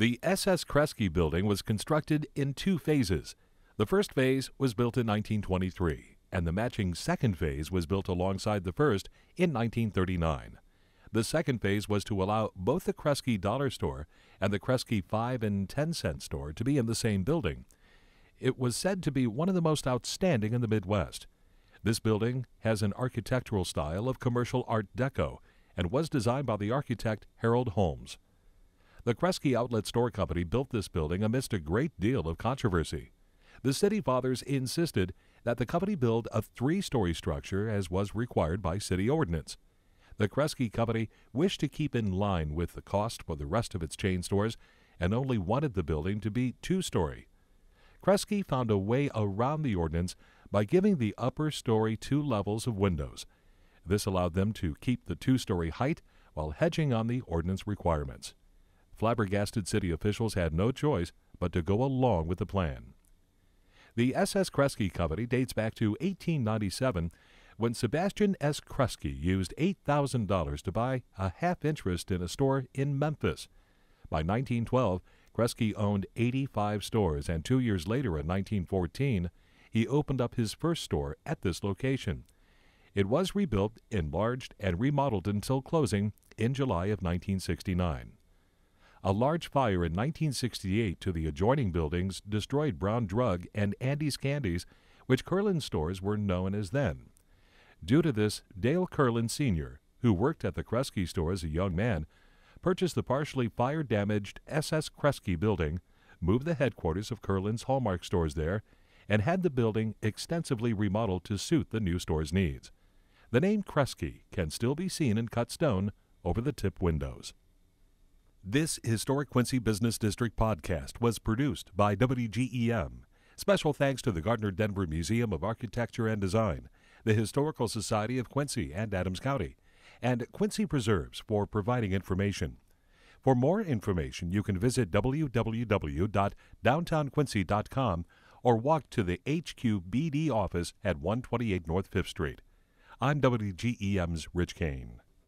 The SS Kresge building was constructed in two phases. The first phase was built in 1923, and the matching second phase was built alongside the first in 1939. The second phase was to allow both the Kresge dollar store and the Kresge 5 and 10 cent store to be in the same building. It was said to be one of the most outstanding in the Midwest. This building has an architectural style of commercial Art Deco and was designed by the architect Harold Holmes. The Kresge Outlet Store Company built this building amidst a great deal of controversy. The City Fathers insisted that the company build a three story structure as was required by city ordinance. The Kresge Company wished to keep in line with the cost for the rest of its chain stores and only wanted the building to be two story. Kresge found a way around the ordinance by giving the upper story two levels of windows. This allowed them to keep the two story height while hedging on the ordinance requirements. Flabbergasted city officials had no choice but to go along with the plan. The SS Kresge Company dates back to 1897 when Sebastian S. Kresge used $8,000 to buy a half interest in a store in Memphis. By 1912, Kresge owned 85 stores, and two years later, in 1914, he opened up his first store at this location. It was rebuilt, enlarged, and remodeled until closing in July of 1969. A large fire in 1968 to the adjoining buildings destroyed Brown Drug and Andy's Candies, which Curlin stores were known as then. Due to this, Dale Curlin Sr., who worked at the Kresge store as a young man, purchased the partially fire damaged SS Kresge building, moved the headquarters of Curlin's Hallmark stores there, and had the building extensively remodeled to suit the new store's needs. The name Kresge can still be seen in cut stone over the tip windows. This historic Quincy Business District podcast was produced by WGEM. Special thanks to the Gardner Denver Museum of Architecture and Design, the Historical Society of Quincy and Adams County, and Quincy Preserves for providing information. For more information, you can visit www.downtownquincy.com or walk to the HQBD office at 128 North 5th Street. I'm WGEM's Rich Kane.